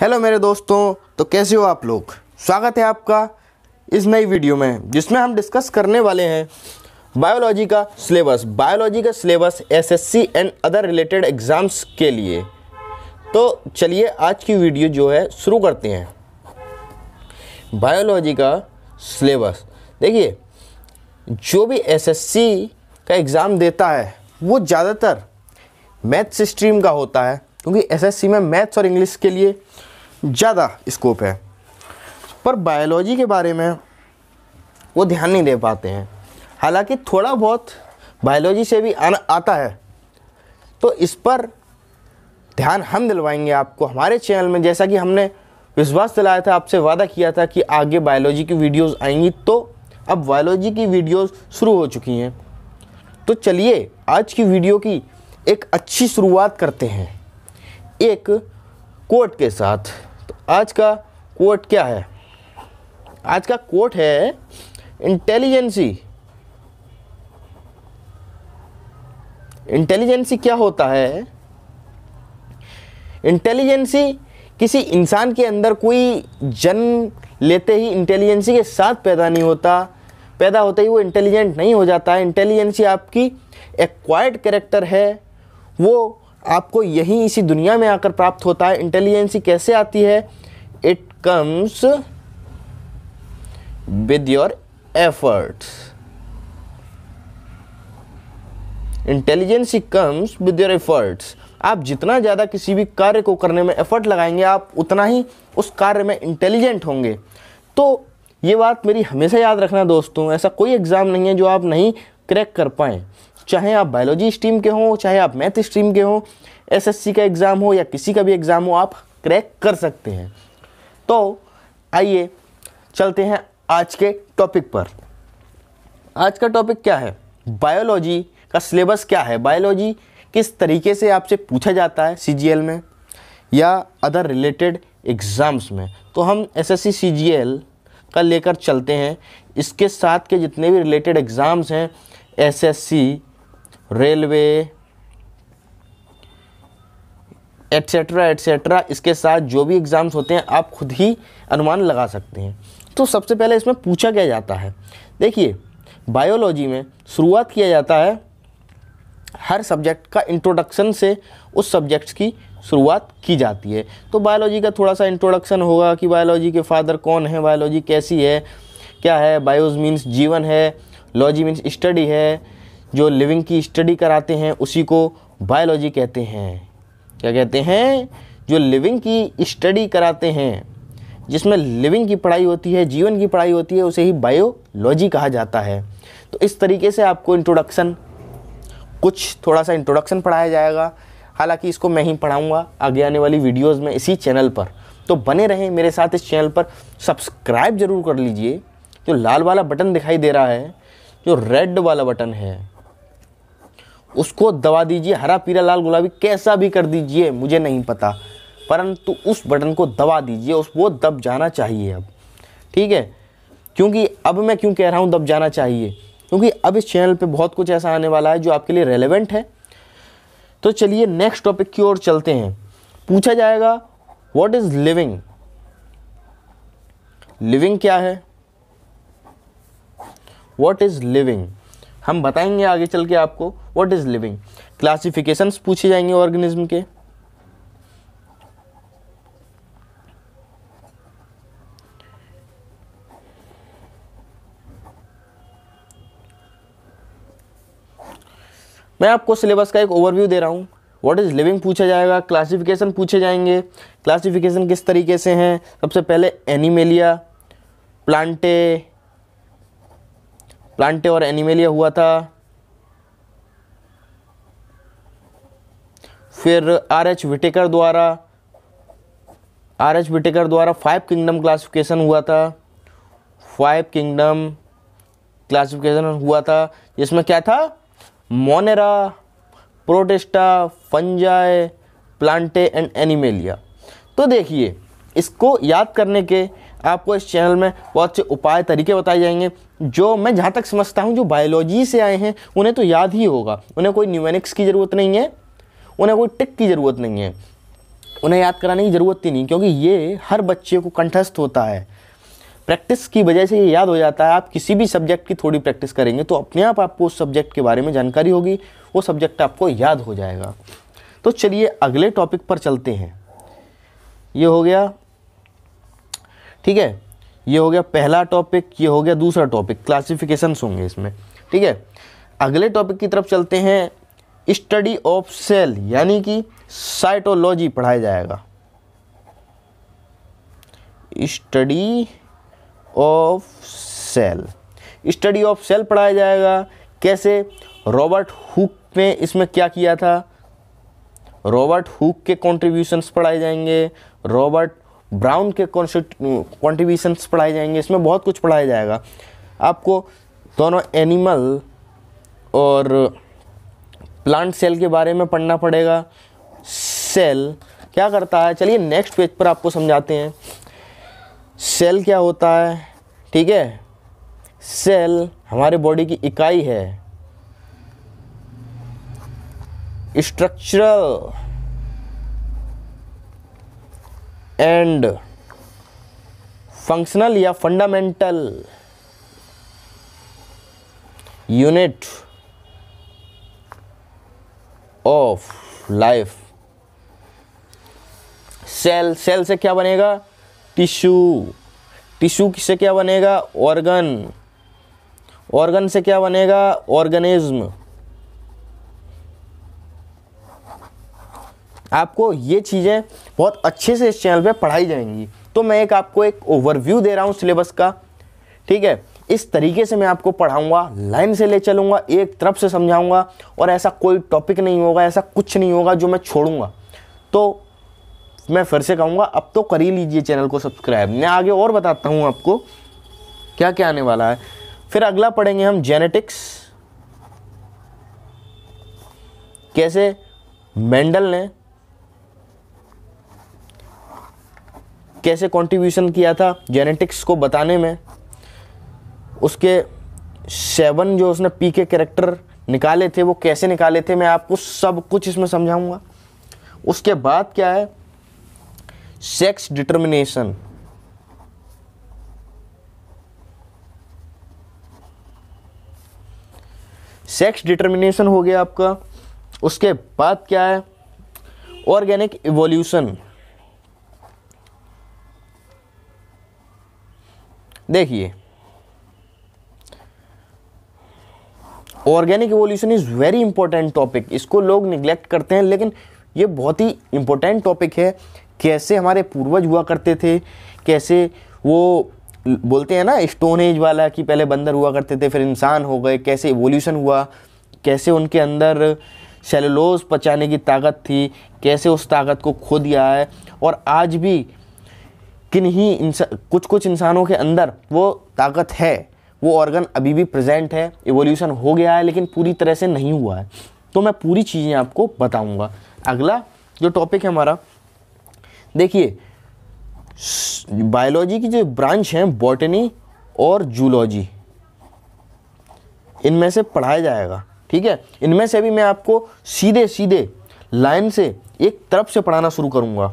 hello मेरे दोस्तों तो कैसे हो आप लोग स्वागत है आपका इस नई वीडियो में जिसमें हम डिस्कस करने वाले हैं बायोलॉजी का सिलेबस बायोलॉजी का syllabus SSC and other related exams के लिए तो चलिए आज की वीडियो जो है शुरू करते हैं बायोलॉजी का सिलेबस देखिए जो भी एसएससी का एग्ज़ाम देता है वो ज़्यादातर मैथ्स स्ट्रीम का होता है क्योंकि एसएससी में मैथ्स और इंग्लिश के लिए ज़्यादा स्कोप है पर बायोलॉजी के बारे में वो ध्यान नहीं दे पाते हैं हालांकि थोड़ा बहुत बायोलॉजी से भी आन, आता है तो इस पर ध्यान हम दिलवाएंगे आपको हमारे चैनल में जैसा कि हमने विश्वास दिलाया था आपसे वादा किया था कि आगे बायोलॉजी की वीडियोस आएंगी तो अब बायोलॉजी की वीडियोस शुरू हो चुकी हैं तो चलिए आज की वीडियो की एक अच्छी शुरुआत करते हैं एक कोट के साथ तो आज का कोट क्या है आज का कोट है इंटेलिजेंसी इंटेलिजेंसी क्या होता है इंटेलिजेंसी किसी इंसान के अंदर कोई जन्म लेते ही इंटेलिजेंसी के साथ पैदा नहीं होता पैदा होते ही वो इंटेलिजेंट नहीं हो जाता है इंटेलिजेंसी आपकी एक्वायर्ड करेक्टर है वो आपको यही इसी दुनिया में आकर प्राप्त होता है इंटेलिजेंसी कैसे आती है it comes with your efforts intelligence comes with your efforts आप जितना ज़्यादा किसी भी कार्य को करने में एफर्ट लगाएंगे आप उतना ही उस कार्य में इंटेलिजेंट होंगे तो ये बात मेरी हमेशा याद रखना दोस्तों ऐसा कोई एग्ज़ाम नहीं है जो आप नहीं क्रैक कर पाएँ चाहे आप बायोलॉजी स्ट्रीम के हों चाहे आप मैथ स्ट्रीम के हों एसएससी का एग्ज़ाम हो या किसी का भी एग्ज़ाम हो आप क्रैक कर सकते हैं तो आइए चलते हैं आज के टॉपिक पर आज का टॉपिक क्या है बायोलॉजी का सिलेबस क्या है बायोलॉजी किस तरीके से आपसे पूछा जाता है सी में या अदर रिलेटेड एग्ज़ाम्स में तो हम एस एस सी का लेकर चलते हैं इसके साथ के जितने भी रिलेटेड एग्ज़ाम्स हैं सी रेलवे एट्सेट्रा एट्सेट्रा इसके साथ जो भी एग्ज़ाम्स होते हैं आप खुद ही अनुमान लगा सकते हैं तो सबसे पहले इसमें पूछा क्या जाता है देखिए बायोलॉजी में शुरुआत किया जाता है हर सब्जेक्ट का इंट्रोडक्शन से उस सब्जेक्ट्स की शुरुआत की जाती है तो बायोलॉजी का थोड़ा सा इंट्रोडक्शन होगा कि बायोलॉजी के फादर कौन है बायोलॉजी कैसी है क्या है बायोज मीन्स जीवन है लॉजी मीन्स स्टडी है जो लिविंग की स्टडी कराते हैं उसी को बायोलॉजी कहते हैं क्या कहते हैं जो लिविंग की स्टडी कराते हैं जिसमें लिविंग की पढ़ाई होती है जीवन की पढ़ाई होती है उसे ही बायोलॉजी कहा जाता है तो इस तरीके से आपको इंट्रोडक्शन कुछ थोड़ा सा इंट्रोडक्शन पढ़ाया जाएगा हालांकि इसको मैं ही पढ़ाऊँगा आगे आने वाली वीडियोज़ में इसी चैनल पर तो बने रहें मेरे साथ इस चैनल पर सब्सक्राइब जरूर कर लीजिए जो लाल वाला बटन दिखाई दे रहा है जो रेड वाला बटन है उसको दबा दीजिए हरा पीला लाल गुलाबी कैसा भी कर दीजिए मुझे नहीं पता परंतु उस बटन को दबा दीजिए उस वो दब जाना चाहिए अब ठीक है क्योंकि अब मैं क्यों कह रहा हूँ दब जाना चाहिए क्योंकि अब इस चैनल पे बहुत कुछ ऐसा आने वाला है जो आपके लिए रेलेवेंट है तो चलिए नेक्स्ट टॉपिक की ओर चलते हैं पूछा जाएगा व्हाट इज़ लिविंग लिविंग क्या है व्हाट इज़ लिविंग हम बताएंगे आगे चल के आपको व्हाट इज़ लिविंग क्लासिफिकेशन पूछे जाएंगे ऑर्गेनिज्म के मैं आपको सिलेबस का एक ओवरव्यू दे रहा हूँ व्हाट इज़ लिविंग पूछा जाएगा क्लासिफिकेशन पूछे जाएंगे क्लासिफिकेशन किस तरीके से हैं सबसे पहले एनिमेलिया प्लांटे प्लांटे और एनिमेलिया हुआ था फिर आर एच विटेकर द्वारा आर एच विटेकर द्वारा फाइव किंगडम क्लासिफिकेशन हुआ था फाइव किंगडम क्लासिफिकेशन हुआ था जिसमें क्या था Monera Protista Fungi Plantae and Animalia तो देखिए इसको याद करने के आपको इस चैनल में बहुत से उपाय तरीके बताए जाएंगे जो मैं जहाँ तक समझता हूँ जो बायोलॉजी से आए हैं उन्हें तो याद ही होगा उन्हें कोई न्यूमेनिक्स की ज़रूरत नहीं है उन्हें कोई टिक की ज़रूरत नहीं है उन्हें याद कराने की ज़रूरत ही नहीं क्योंकि ये हर बच्चे को कंठस्थ होता है प्रैक्टिस की वजह से ये याद हो जाता है आप किसी भी सब्जेक्ट की थोड़ी प्रैक्टिस करेंगे तो अपने आप आपको उस सब्जेक्ट के बारे में जानकारी होगी वो सब्जेक्ट आपको याद हो जाएगा तो चलिए अगले टॉपिक पर चलते हैं ये हो गया ठीक है ये हो गया पहला टॉपिक ये हो गया दूसरा टॉपिक क्लासिफिकेशन होंगे इसमें ठीक है अगले टॉपिक की तरफ चलते हैं स्टडी ऑफ सेल यानी कि साइटोलॉजी पढ़ाया जाएगा study of cell study of cell पढ़ाया जाएगा कैसे रॉबर्ट हुक ने इसमें क्या किया था रॉबर्ट हुक के कॉन्ट्रीब्यूशन पढ़ाए जाएंगे रॉबर्ट ब्राउन के कॉन्ट्रीब्यूशंस पढ़ाए जाएंगे इसमें बहुत कुछ पढ़ाया जाएगा आपको दोनों एनिमल और प्लांट सेल के बारे में पढ़ना पड़ेगा सेल क्या करता है चलिए नेक्स्ट पेज पर आपको समझाते हैं सेल क्या होता है ठीक है सेल हमारे बॉडी की इकाई है स्ट्रक्चरल एंड फंक्शनल या fundamental unit of life cell cell से क्या बनेगा टिश्यू टिश्यू से क्या बनेगा ऑर्गन ऑर्गन से क्या बनेगा ऑर्गेनिज्म आपको ये चीज़ें बहुत अच्छे से इस चैनल पे पढ़ाई जाएंगी तो मैं एक आपको एक ओवरव्यू दे रहा हूँ सिलेबस का ठीक है इस तरीके से मैं आपको पढ़ाऊंगा लाइन से ले चलूंगा एक तरफ से समझाऊंगा और ऐसा कोई टॉपिक नहीं होगा ऐसा कुछ नहीं होगा जो मैं छोड़ूंगा तो मैं फिर से कहूँगा अब तो कर ही लीजिए चैनल को सब्सक्राइब मैं आगे और बताता हूँ आपको क्या क्या आने वाला है फिर अगला पढ़ेंगे हम जेनेटिक्स कैसे मेंडल ने कैसे कंट्रीब्यूशन किया था जेनेटिक्स को बताने में उसके सेवन जो उसने पी के करेक्टर निकाले थे वो कैसे निकाले थे मैं आपको सब कुछ इसमें समझाऊंगा उसके बाद क्या है सेक्स डिटर्मिनेशन सेक्स डिटर्मिनेशन हो गया आपका उसके बाद क्या है ऑर्गेनिक इवोल्यूशन देखिए organic evolution is very important topic इसको लोग निग्लेक्ट करते हैं लेकिन ये बहुत ही इम्पोर्टेंट टॉपिक है कैसे हमारे पूर्वज हुआ करते थे कैसे वो बोलते हैं ना स्टोन एज वाला कि पहले बंदर हुआ करते थे फिर इंसान हो गए कैसे इवोल्यूशन हुआ कैसे उनके अंदर सेलुलोज पचाने की ताकत थी कैसे उस ताकत को खो दिया है और आज भी किन्हीं इंसा कुछ कुछ इंसानों के अंदर वो ताकत है वो ऑर्गन अभी भी प्रेजेंट है एवोल्यूशन हो गया है लेकिन पूरी तरह से नहीं हुआ है तो मैं पूरी चीज़ें आपको बताऊंगा अगला जो टॉपिक है हमारा देखिए बायोलॉजी की जो ब्रांच हैं बॉटनी और जूलॉजी इनमें से पढ़ाया जाएगा ठीक है इनमें से भी मैं आपको सीधे सीधे लाइन से एक तरफ से पढ़ाना शुरू करूँगा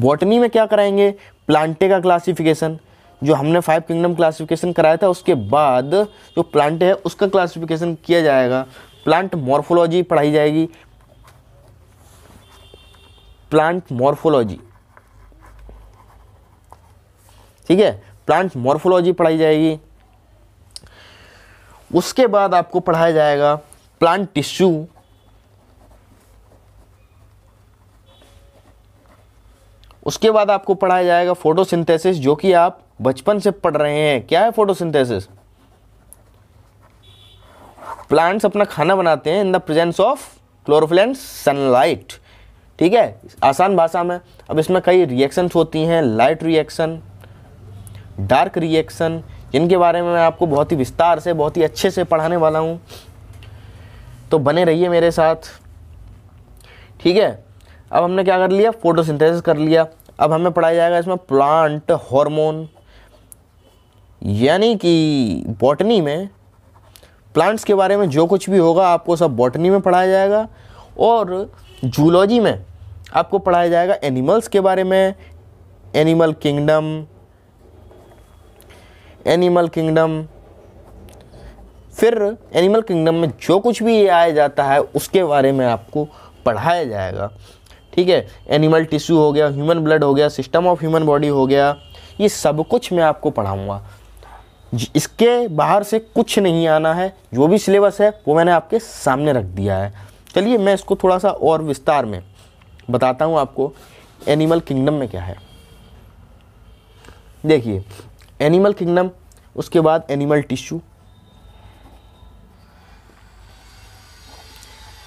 बॉटनी में क्या कराएंगे प्लांटे का क्लासिफिकेशन जो हमने फाइव किंगडम क्लासिफिकेशन कराया था उसके बाद जो प्लांट है उसका क्लासिफिकेशन किया जाएगा प्लांट मॉर्फोलॉजी पढ़ाई जाएगी प्लांट मॉर्फोलॉजी ठीक है प्लांट मॉर्फोलॉजी पढ़ाई जाएगी उसके बाद आपको पढ़ाया जाएगा प्लांट टिश्यू उसके बाद आपको पढ़ाया जाएगा फोटोसिंथेसिस जो कि आप बचपन से पढ़ रहे हैं क्या है फोटोसिंथेसिस प्लांट्स अपना खाना बनाते हैं in the presence of chlorophyll sunlight ठीक है आसान भाषा में अब इसमें कई रिएक्शंस होती हैं लाइट रिएक्शन डार्क रिएक्शन जिनके बारे में मैं आपको बहुत ही विस्तार से बहुत ही अच्छे से पढ़ाने वाला हूँ तो बने रहिए मेरे साथ ठीक है अब हमने क्या कर लिया फोटोसिंथेसिस कर लिया अब हमें पढ़ाया जाएगा इसमें प्लांट हार्मोन यानी कि बॉटनी में प्लांट्स के बारे में जो कुछ भी होगा आपको सब बॉटनी में पढ़ाया जाएगा और जूलॉजी में आपको पढ़ाया जाएगा एनिमल्स के बारे में एनिमल किंगडम एनिमल किंगडम फिर एनिमल किंगडम में जो कुछ भी आया जाता है उसके बारे में आपको पढ़ाया जाएगा ठीक है एनिमल टिश्यू हो गया ह्यूमन ब्लड हो गया सिस्टम ऑफ ह्यूमन बॉडी हो गया ये सब कुछ मैं आपको पढ़ाऊँगा इसके बाहर से कुछ नहीं आना है जो भी सिलेबस है वो मैंने आपके सामने रख दिया है चलिए मैं इसको थोड़ा सा और विस्तार में बताता हूँ आपको एनिमल किंगडम में क्या है देखिए एनिमल किंगडम उसके बाद animal tissue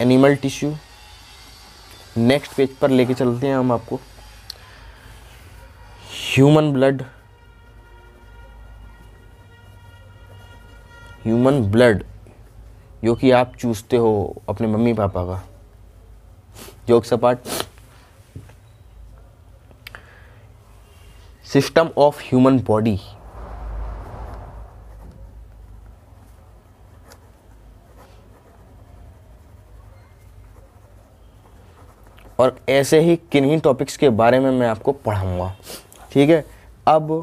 animal tissue next page पर लेके चलते हैं हम आपको ह्यूमन ब्लड ह्यूमन ब्लड जो कि आप चूसते हो अपने मम्मी पापा का जोक सपाट सिस्टम ऑफ ह्यूमन बॉडी और ऐसे ही किन्हीं टॉपिक्स के बारे में मैं आपको पढ़ाऊँगा ठीक है अब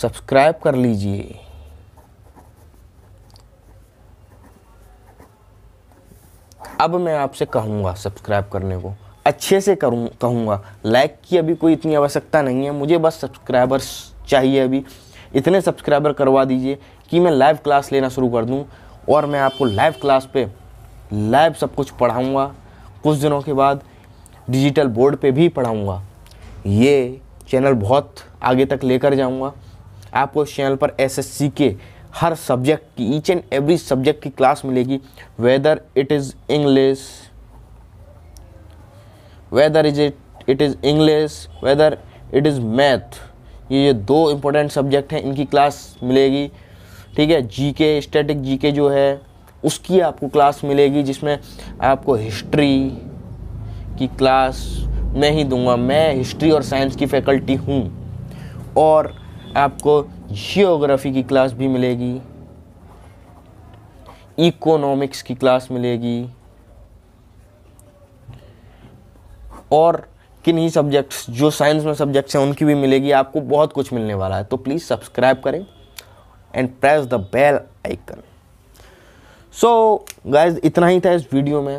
सब्सक्राइब कर लीजिए अब मैं आपसे कहूँगा सब्सक्राइब करने को अच्छे से करूँ कहूँगा लाइक की अभी कोई इतनी आवश्यकता नहीं है मुझे बस सब्सक्राइबर्स चाहिए अभी इतने सब्सक्राइबर करवा दीजिए कि मैं लाइव क्लास लेना शुरू कर दूँ और मैं आपको लाइव क्लास पे लाइव सब कुछ पढ़ाऊँगा कुछ दिनों के बाद डिजिटल बोर्ड पे भी पढ़ाऊँगा ये चैनल बहुत आगे तक लेकर जाऊँगा आपको इस चैनल पर एसएससी के हर सब्जेक्ट की ईच एंड एवरी सब्जेक्ट की क्लास मिलेगी whether it is English whether is it it is English whether it is math ये ये दो इम्पोर्टेंट सब्जेक्ट हैं इनकी क्लास मिलेगी ठीक है जी के स्टेटिक जी के जो है उसकी आपको क्लास मिलेगी जिसमें आपको हिस्ट्री कि क्लास मैं ही दूंगा मैं हिस्ट्री और साइंस की फैकल्टी हूँ और आपको जियोग्राफी की क्लास भी मिलेगी इकोनॉमिक्स की क्लास मिलेगी और किन्हीं सब्जेक्ट्स जो साइंस में सब्जेक्ट्स हैं उनकी भी मिलेगी आपको बहुत कुछ मिलने वाला है तो प्लीज़ सब्सक्राइब करें and press the bell icon so guys इतना ही था इस वीडियो में